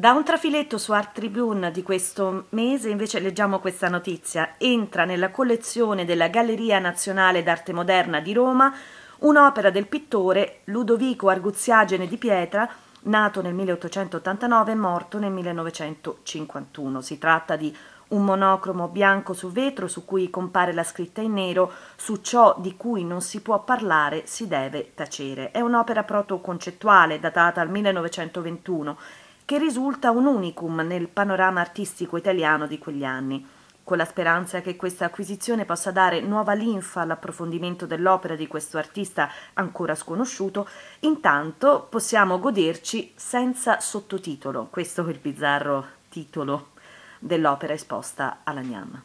Da un trafiletto su Art Tribune di questo mese invece leggiamo questa notizia. Entra nella collezione della Galleria Nazionale d'Arte Moderna di Roma un'opera del pittore Ludovico Arguziagene di Pietra, nato nel 1889 e morto nel 1951. Si tratta di un monocromo bianco su vetro su cui compare la scritta in nero su ciò di cui non si può parlare si deve tacere. È un'opera proto-concettuale datata al 1921 che risulta un unicum nel panorama artistico italiano di quegli anni. Con la speranza che questa acquisizione possa dare nuova linfa all'approfondimento dell'opera di questo artista ancora sconosciuto, intanto possiamo goderci senza sottotitolo, questo è il bizzarro titolo dell'opera esposta alla Gnam.